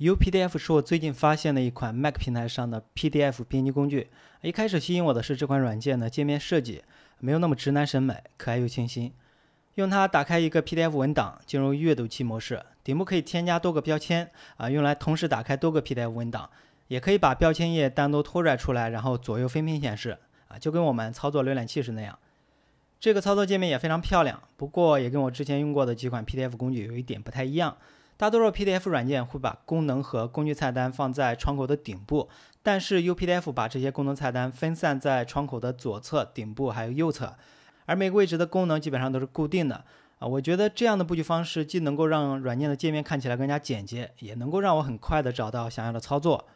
U PDF 是我最近发现的一款 Mac 平台上的 PDF 编辑工具。一开始吸引我的是这款软件的界面设计，没有那么直男审美，可爱又清新。用它打开一个 PDF 文档，进入阅读器模式，顶部可以添加多个标签，啊，用来同时打开多个 PDF 文档，也可以把标签页单独拖拽出来，然后左右分屏显示，啊，就跟我们操作浏览器时那样。这个操作界面也非常漂亮，不过也跟我之前用过的几款 PDF 工具有一点不太一样。大多数 PDF 软件会把功能和工具菜单放在窗口的顶部，但是 uPDF 把这些功能菜单分散在窗口的左侧、顶部还有右侧，而每个位置的功能基本上都是固定的。啊，我觉得这样的布局方式既能够让软件的界面看起来更加简洁，也能够让我很快的找到想要的操作。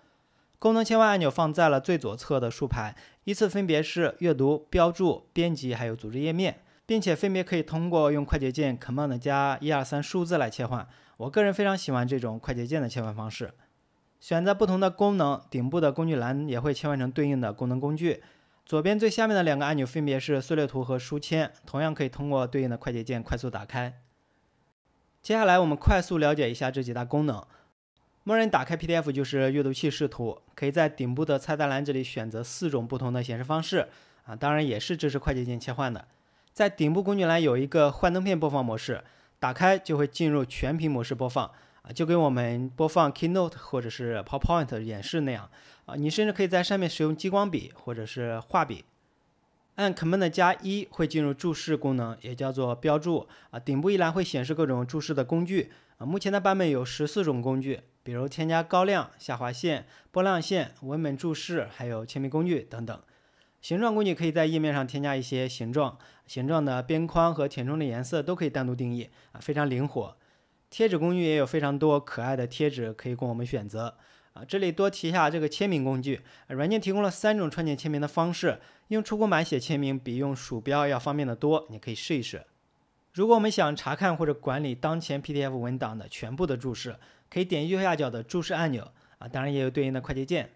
功能切换按钮放在了最左侧的竖排，依次分别是阅读、标注、编辑还有组织页面。并且分别可以通过用快捷键 Command 加一二三数字来切换。我个人非常喜欢这种快捷键的切换方式。选择不同的功能，顶部的工具栏也会切换成对应的功能工具。左边最下面的两个按钮分别是缩略图和书签，同样可以通过对应的快捷键快速打开。接下来我们快速了解一下这几大功能。默认打开 PDF 就是阅读器视图，可以在顶部的菜单栏这里选择四种不同的显示方式啊，当然也是支持快捷键切换的。在顶部工具栏有一个幻灯片播放模式，打开就会进入全屏模式播放，啊，就跟我们播放 Keynote 或者是 PowerPoint 演示那样，啊，你甚至可以在上面使用激光笔或者是画笔。按 Command 加一会进入注释功能，也叫做标注，啊，顶部一栏会显示各种注释的工具，啊，目前的版本有十四种工具，比如添加高亮、下划线、波浪线、文本注释，还有签名工具等等。形状工具可以在页面上添加一些形状，形状的边框和填充的颜色都可以单独定义啊，非常灵活。贴纸工具也有非常多可爱的贴纸可以供我们选择啊。这里多提一下这个签名工具，软件提供了三种创建签名的方式，用触控板写签名比用鼠标要方便的多，你可以试一试。如果我们想查看或者管理当前 PDF 文档的全部的注释，可以点击右下角的注释按钮啊，当然也有对应的快捷键。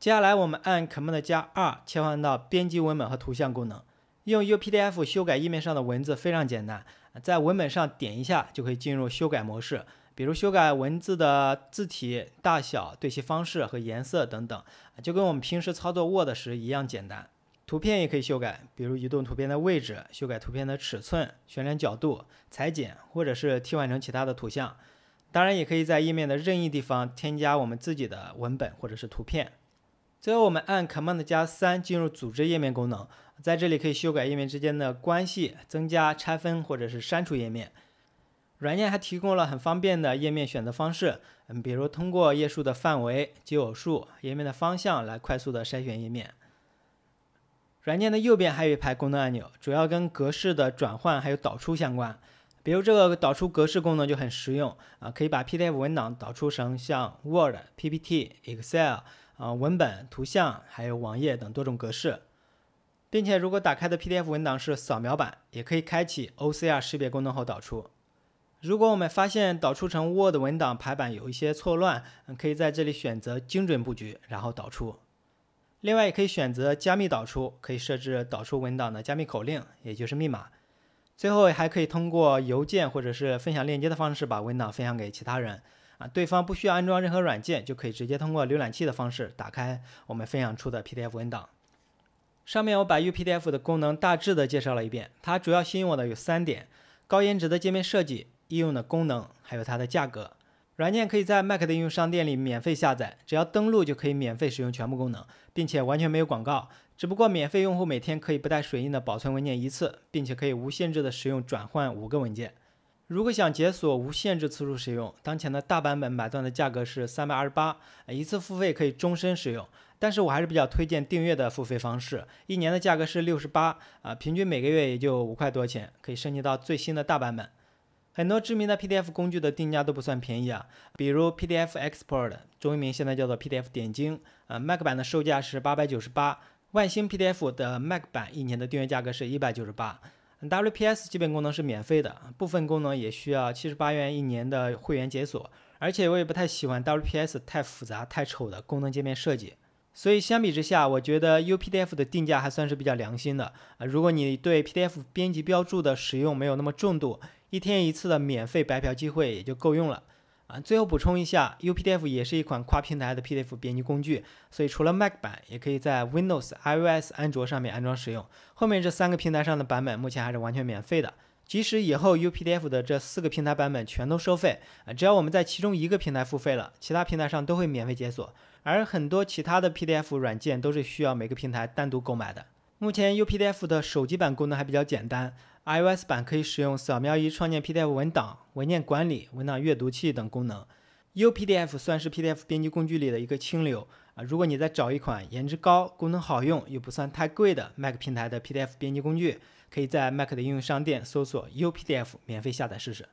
接下来我们按 Command 加2切换到编辑文本和图像功能。用 UPDF 修改页面上的文字非常简单，在文本上点一下就可以进入修改模式，比如修改文字的字体、大小、对齐方式和颜色等等，就跟我们平时操作 Word 时一样简单。图片也可以修改，比如移动图片的位置、修改图片的尺寸、旋转角度、裁剪，或者是替换成其他的图像。当然，也可以在页面的任意地方添加我们自己的文本或者是图片。最后，我们按 Command 加三进入组织页面功能，在这里可以修改页面之间的关系，增加、拆分或者是删除页面。软件还提供了很方便的页面选择方式，嗯，比如通过页数的范围、奇偶数、页面的方向来快速的筛选页面。软件的右边还有一排功能按钮，主要跟格式的转换还有导出相关，比如这个导出格式功能就很实用啊，可以把 PDF 文档导出成像 Word、PPT、Excel。啊，文本、图像，还有网页等多种格式，并且如果打开的 PDF 文档是扫描版，也可以开启 OCR 识别功能后导出。如果我们发现导出成 Word 文档排版有一些错乱，可以在这里选择精准布局，然后导出。另外也可以选择加密导出，可以设置导出文档的加密口令，也就是密码。最后还可以通过邮件或者是分享链接的方式把文档分享给其他人。啊，对方不需要安装任何软件，就可以直接通过浏览器的方式打开我们分享出的 PDF 文档。上面我把 uPDF 的功能大致的介绍了一遍，它主要吸引我的有三点：高颜值的界面设计、应用的功能，还有它的价格。软件可以在 Mac 的应用商店里免费下载，只要登录就可以免费使用全部功能，并且完全没有广告。只不过免费用户每天可以不带水印的保存文件一次，并且可以无限制的使用转换五个文件。如果想解锁无限制次数使用，当前的大版本买断的价格是三百二十八，一次付费可以终身使用。但是我还是比较推荐订阅的付费方式，一年的价格是六十八，啊，平均每个月也就五块多钱，可以升级到最新的大版本。很多知名的 PDF 工具的定价都不算便宜啊，比如 PDF Export，中文名现在叫做 PDF 点睛，啊，Mac 版的售价是八百九十八，万星 PDF 的 Mac 版一年的订阅价格是一百九十八。WPS 基本功能是免费的，部分功能也需要七十八元一年的会员解锁。而且我也不太喜欢 WPS 太复杂、太丑的功能界面设计，所以相比之下，我觉得 UPDF 的定价还算是比较良心的啊。如果你对 PDF 编辑标注的使用没有那么重度，一天一次的免费白嫖机会也就够用了。啊，最后补充一下，UPDF 也是一款跨平台的 PDF 编辑工具，所以除了 Mac 版，也可以在 Windows、iOS、安卓上面安装使用。后面这三个平台上的版本目前还是完全免费的，即使以后 UPDF 的这四个平台版本全都收费，啊，只要我们在其中一个平台付费了，其他平台上都会免费解锁。而很多其他的 PDF 软件都是需要每个平台单独购买的。目前 UPDF 的手机版功能还比较简单。iOS 版可以使用扫描仪创建 PDF 文档、文件管理、文档阅读器等功能。uPDF 算是 PDF 编辑工具里的一个清流啊。如果你在找一款颜值高、功能好用又不算太贵的 Mac 平台的 PDF 编辑工具，可以在 Mac 的应用商店搜索 uPDF，免费下载试试。